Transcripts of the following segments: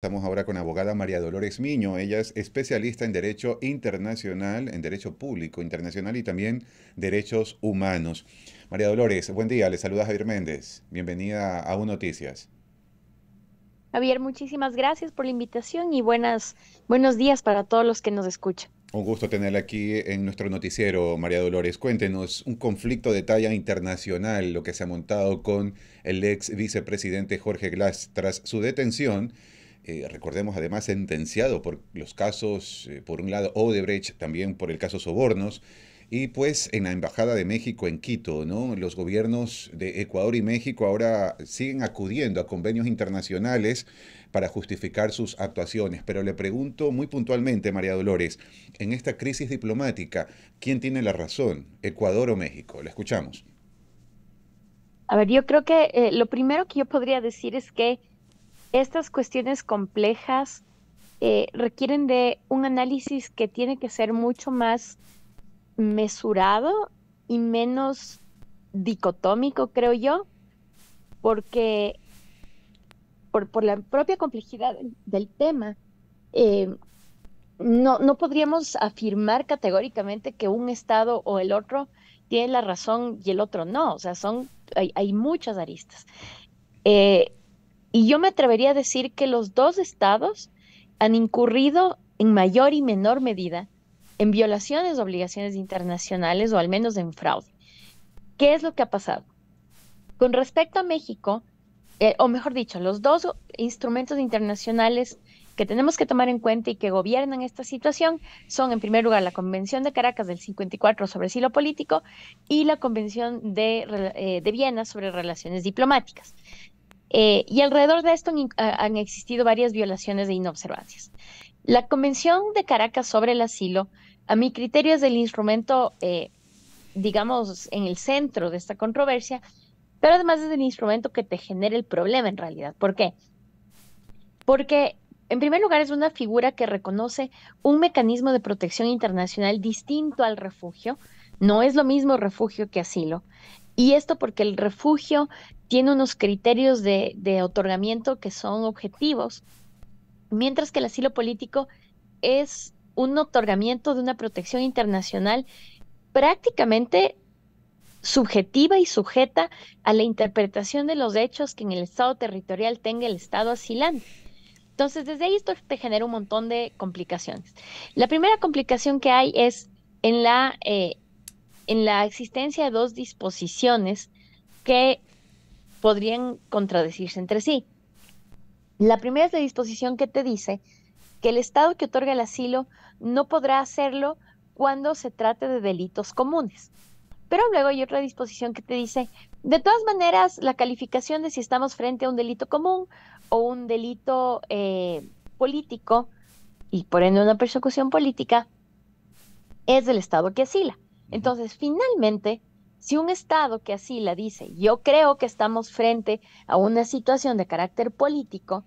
Estamos ahora con abogada María Dolores Miño. Ella es especialista en Derecho Internacional, en Derecho Público Internacional y también Derechos Humanos. María Dolores, buen día. Le saluda Javier Méndez. Bienvenida a UNOTICIAS. Noticias. Javier, muchísimas gracias por la invitación y buenas, buenos días para todos los que nos escuchan. Un gusto tenerla aquí en nuestro noticiero, María Dolores. Cuéntenos un conflicto de talla internacional, lo que se ha montado con el ex vicepresidente Jorge Glass tras su detención eh, recordemos además sentenciado por los casos, eh, por un lado Odebrecht, también por el caso Sobornos, y pues en la Embajada de México en Quito, ¿no? Los gobiernos de Ecuador y México ahora siguen acudiendo a convenios internacionales para justificar sus actuaciones. Pero le pregunto muy puntualmente, María Dolores, en esta crisis diplomática, ¿quién tiene la razón, Ecuador o México? La escuchamos. A ver, yo creo que eh, lo primero que yo podría decir es que estas cuestiones complejas eh, requieren de un análisis que tiene que ser mucho más mesurado y menos dicotómico, creo yo, porque por, la propia complejidad del tema, eh, no, podríamos afirmar categóricamente que un Estado o el otro tiene la razón y el otro no. O sea, son, hay, muchas aristas. Eh, y yo me atrevería a decir que los dos estados han incurrido en mayor y menor medida en violaciones de obligaciones internacionales o al menos en fraude. ¿Qué es lo que ha pasado? Con respecto a México, eh, o mejor dicho, los dos instrumentos internacionales que tenemos que tomar en cuenta y que gobiernan esta situación son, en primer lugar, la Convención de Caracas del 54 sobre asilo político y la Convención de, eh, de Viena sobre relaciones diplomáticas. Eh, y alrededor de esto ah, han, existido varias violaciones de inobservancias. La Convención de Caracas sobre el asilo, a mi criterio, es el instrumento, eh, digamos, en el centro de esta controversia, pero además es el instrumento que te genera el problema en realidad. ¿Por qué? Porque, en primer lugar, es una figura que reconoce un mecanismo de protección internacional distinto al refugio. No es lo mismo refugio que asilo. Y esto porque el refugio tiene unos criterios de, otorgamiento que son objetivos, mientras que el asilo político es un otorgamiento de una protección internacional prácticamente subjetiva y sujeta a la interpretación de los hechos que en el Estado territorial tenga el Estado asilante. Entonces, desde ahí esto te genera un montón de complicaciones. La primera complicación que hay es en la eh, en la existencia de dos disposiciones que podrían contradecirse entre sí. La primera es la disposición que te dice que el Estado que otorga el asilo no podrá hacerlo cuando se trate de delitos comunes. Pero luego hay otra disposición que te dice, de todas maneras, la calificación de si estamos frente a un delito común o un delito eh, político y por ende una persecución política es del Estado que asila. Entonces, finalmente, si un Estado que así la dice, yo creo que estamos frente a una situación de carácter político,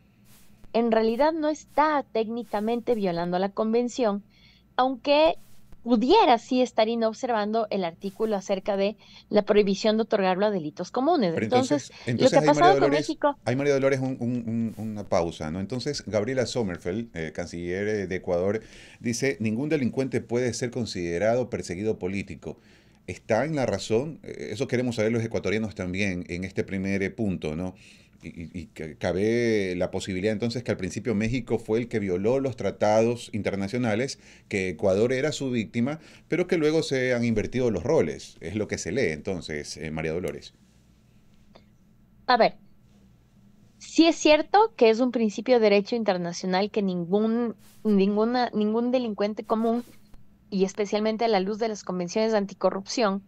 en realidad no está técnicamente violando la Convención, aunque pudiera sí estar inobservando el artículo acerca de la prohibición de otorgarlo a delitos comunes. entonces, lo que ha pasado con México... Hay María Dolores una pausa, ¿no? Entonces, Gabriela Sommerfeld, eh, canciller eh, de Ecuador, dice, ningún delincuente puede ser considerado perseguido político. ¿Está en la razón? Eh, eso queremos saber los ecuatorianos también en este primer punto, ¿no? y, cabe la posibilidad entonces que al principio México fue el que violó los tratados internacionales, que Ecuador era su víctima, pero que luego se han invertido los roles. Es lo que se lee entonces, eh, María Dolores. A ver, sí es cierto que es un principio de derecho internacional que ningún, ninguna, ningún delincuente común, y especialmente a la luz de las convenciones de anticorrupción,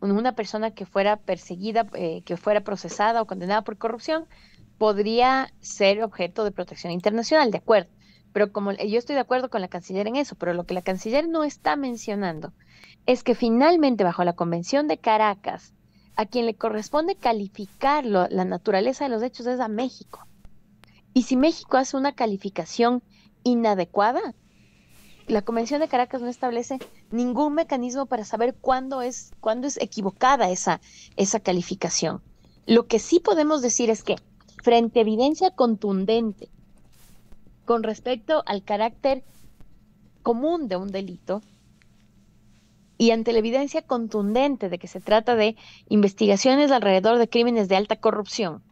una persona que fuera perseguida, eh, que fuera procesada o condenada por corrupción, podría ser objeto de protección internacional, de acuerdo. Pero como yo estoy de acuerdo con la canciller en eso, pero lo que la canciller no está mencionando es que finalmente bajo la Convención de Caracas, a quien le corresponde calificar la naturaleza de los hechos es a México. Y si México hace una calificación inadecuada, la Convención de Caracas no establece ningún mecanismo para saber cuándo es, cuándo es equivocada esa, esa calificación. Lo que sí podemos decir es que, frente a evidencia contundente con respecto al carácter común de un delito y ante la evidencia contundente de que se trata de investigaciones alrededor de crímenes de alta corrupción,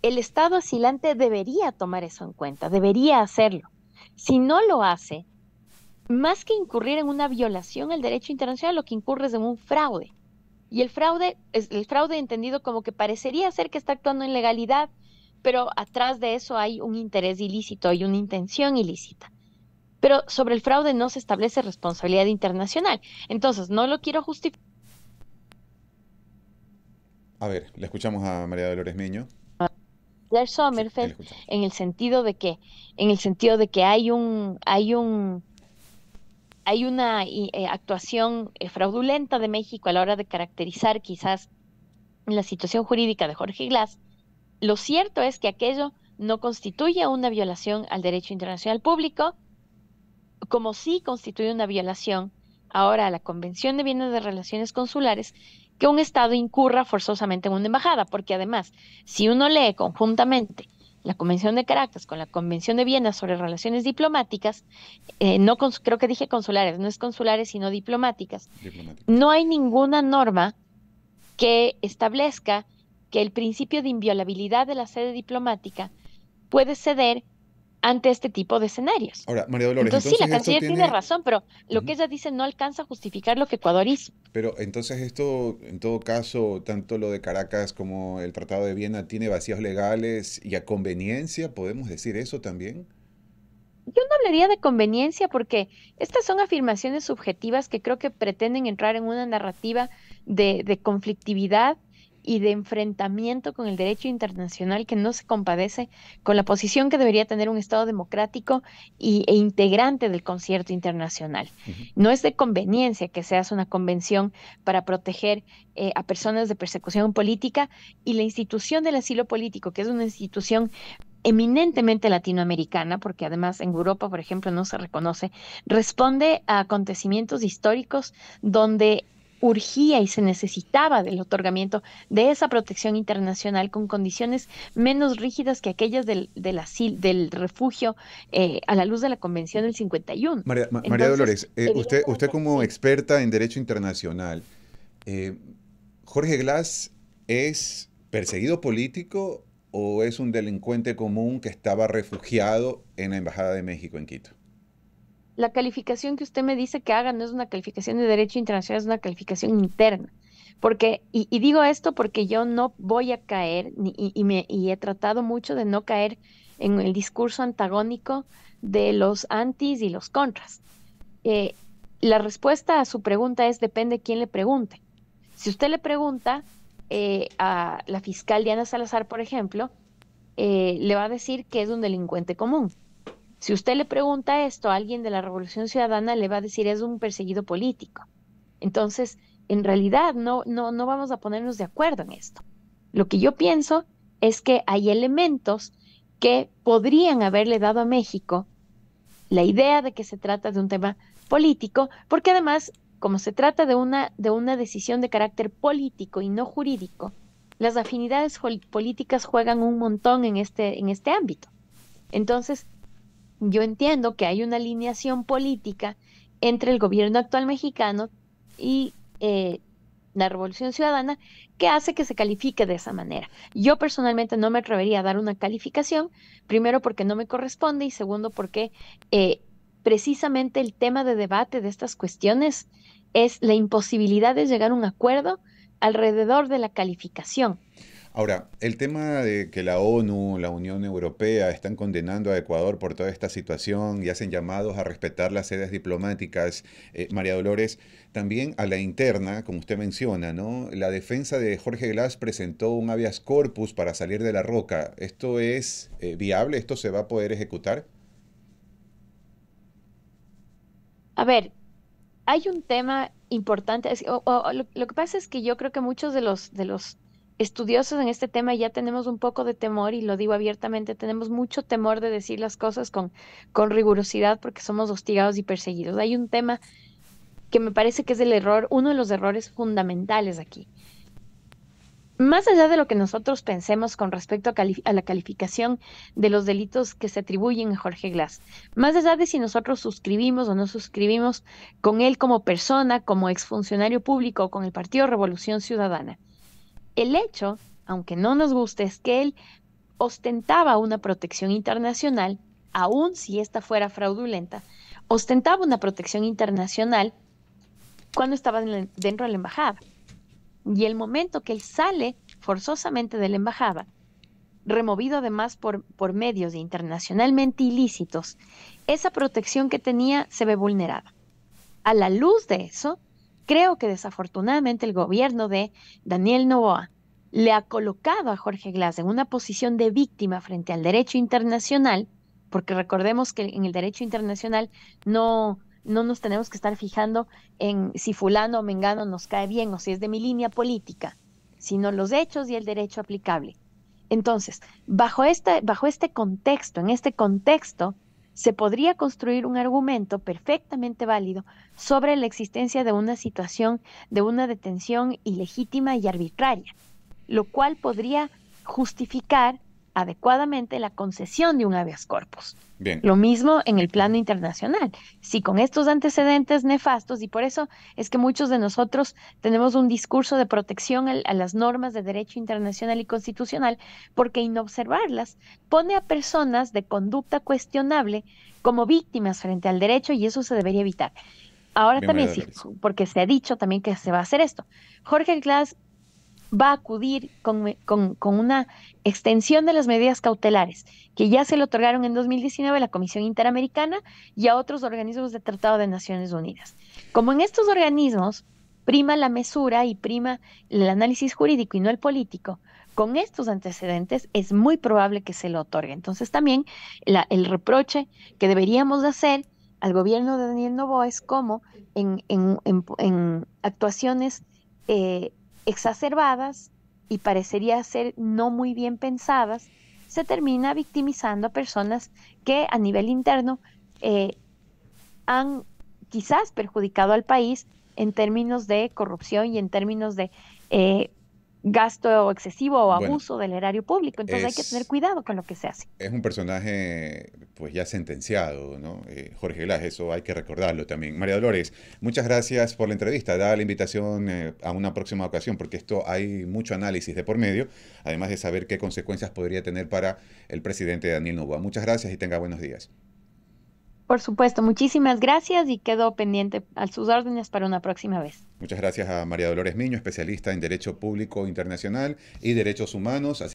el Estado asilante debería tomar eso en cuenta, debería hacerlo. Si no lo hace, más que incurrir en una violación al derecho internacional, lo que incurre es en un fraude. Y el fraude, el fraude entendido como que parecería ser que está actuando en legalidad, pero atrás de eso hay un interés ilícito, hay una intención ilícita. Pero sobre el fraude no se establece responsabilidad internacional. Entonces, no lo quiero justificar. A ver, le escuchamos a María Dolores Meño. Sommerfeld, en el sentido de que, en el sentido de que hay un, hay un, hay una eh, actuación eh, fraudulenta de México a la hora de caracterizar quizás la situación jurídica de Jorge Glass, lo cierto es que aquello no constituye una violación al derecho internacional público, como sí constituye una violación ahora a la Convención de Bienes de Relaciones Consulares que un Estado incurra forzosamente en una embajada, porque además, si uno lee conjuntamente la Convención de Caracas con la Convención de Viena sobre relaciones diplomáticas, eh, no creo que dije consulares, no es consulares sino diplomáticas, no hay ninguna norma que establezca que el principio de inviolabilidad de la sede diplomática puede ceder ante este tipo de escenarios. Ahora, María Dolores. Entonces, sí, la Canciller tiene... razón, pero lo que ella dice no alcanza a justificar lo que Ecuador hizo. Pero entonces esto, en todo caso, tanto lo de Caracas como el Tratado de Viena tiene vacíos legales y a conveniencia, ¿podemos decir eso también? Yo no hablaría de conveniencia porque estas son afirmaciones subjetivas que creo que pretenden entrar en una narrativa de conflictividad y de enfrentamiento con el derecho internacional que no se compadece con la posición que debería tener un Estado democrático e integrante del concierto internacional. No es de conveniencia que se una convención para proteger eh, a personas de persecución política y la institución del asilo político, que es una institución eminentemente latinoamericana, porque además en Europa, por ejemplo, no se reconoce, responde a acontecimientos históricos donde urgía y se necesitaba del otorgamiento de esa protección internacional con condiciones menos rígidas que aquellas del, del, del refugio eh, a la luz de la Convención del 51. María, Dolores, eh, usted, usted como experta en derecho internacional, eh, ¿Jorge Glass es perseguido político o es un delincuente común que estaba refugiado en la Embajada de México en Quito? la calificación que usted me dice que haga no es una calificación de derecho internacional, es una calificación interna. Porque, y, digo esto porque yo no voy a caer, y, me, he tratado mucho de no caer en el discurso antagónico de los antis y los contras. Eh, la respuesta a su pregunta es depende quién le pregunte. Si usted le pregunta eh, a la fiscal Diana Salazar, por ejemplo, eh, le va a decir que es un delincuente común. Si usted le pregunta esto a alguien de la Revolución Ciudadana, le va a decir es un perseguido político. Entonces, en realidad no, no, no vamos a ponernos de acuerdo en esto. Lo que yo pienso es que hay elementos que podrían haberle dado a México la idea de que se trata de un tema político, porque además, como se trata de una, de una decisión de carácter político y no jurídico, las afinidades políticas juegan un montón en este, en este ámbito. Entonces, yo entiendo que hay una alineación política entre el gobierno actual mexicano y eh, la Revolución Ciudadana que hace que se califique de esa manera. Yo personalmente no me atrevería a dar una calificación, primero porque no me corresponde y segundo porque eh, precisamente el tema de debate de estas cuestiones es la imposibilidad de llegar a un acuerdo alrededor de la calificación. Ahora, el tema de que la ONU, la Unión Europea están condenando a Ecuador por toda esta situación y hacen llamados a respetar las sedes diplomáticas, eh, María Dolores, también a la interna, como usted menciona, ¿no? La defensa de Jorge Glass presentó un habeas corpus para salir de la roca. ¿Esto es eh, viable? ¿Esto se va a poder ejecutar? A ver, hay un tema importante. lo, lo, que pasa es que yo creo que muchos de los, de los estudiosos en este tema ya tenemos un poco de temor, y lo digo abiertamente, tenemos mucho temor de decir las cosas con, con rigurosidad porque somos hostigados y perseguidos. Hay un tema que me parece que es el error, uno de los errores fundamentales aquí. Más allá de lo que nosotros pensemos con respecto a, a, la calificación de los delitos que se atribuyen a Jorge Glass, más allá de si nosotros suscribimos o no suscribimos con él como persona, como exfuncionario público o con el Partido Revolución Ciudadana, el hecho, aunque no nos guste, es que él ostentaba una protección internacional, aun si ésta fuera fraudulenta, ostentaba una protección internacional cuando estaba dentro de la embajada. Y el momento que él sale forzosamente de la embajada, removido además por, por medios internacionalmente ilícitos, esa protección que tenía se ve vulnerada. A la luz de eso, creo que desafortunadamente el gobierno de Daniel Novoa le ha colocado a Jorge Glass en una posición de víctima frente al derecho internacional, porque recordemos que en el derecho internacional no, no nos tenemos que estar fijando en si fulano o mengano nos cae bien o si es de mi línea política, sino los hechos y el derecho aplicable. Entonces, bajo este, bajo este contexto, en este contexto, se podría construir un argumento perfectamente válido sobre la existencia de una situación de una detención ilegítima y arbitraria, lo cual podría justificar adecuadamente la concesión de un habeas corpus. Bien. Lo mismo en el plano internacional. Si con estos antecedentes nefastos, y por eso es que muchos de nosotros tenemos un discurso de protección a, las normas de derecho internacional y constitucional, porque inobservarlas pone a personas de conducta cuestionable como víctimas frente al derecho y eso se debería evitar. Ahora también sí, porque se ha dicho también que se va a hacer esto. Jorge Glass va a acudir con, una extensión de las medidas cautelares que ya se le otorgaron en 2019 a la Comisión Interamericana y a otros organismos de Tratado de Naciones Unidas. Como en estos organismos prima la mesura y prima el análisis jurídico y no el político, con estos antecedentes es muy probable que se lo otorgue. Entonces también el reproche que deberíamos hacer al gobierno de Daniel Novoa es como en, actuaciones eh, exacerbadas y parecería ser no muy bien pensadas, se termina victimizando a personas que a nivel interno eh, han quizás perjudicado al país en términos de corrupción y en términos de eh, gasto excesivo o abuso del erario público. Entonces hay que tener cuidado con lo que se hace. Es un personaje pues ya sentenciado, ¿no? Eh, Jorge Glass, eso hay que recordarlo también. María Dolores, muchas gracias por la entrevista. Da la invitación eh, a una próxima ocasión porque esto hay mucho análisis de por medio, además de saber qué consecuencias podría tener para el presidente Daniel Novoa. Muchas gracias y tenga buenos días. Por supuesto, muchísimas gracias y quedo pendiente a sus órdenes para una próxima vez. Muchas gracias a María Dolores Miño, especialista en Derecho Público Internacional y Derechos Humanos.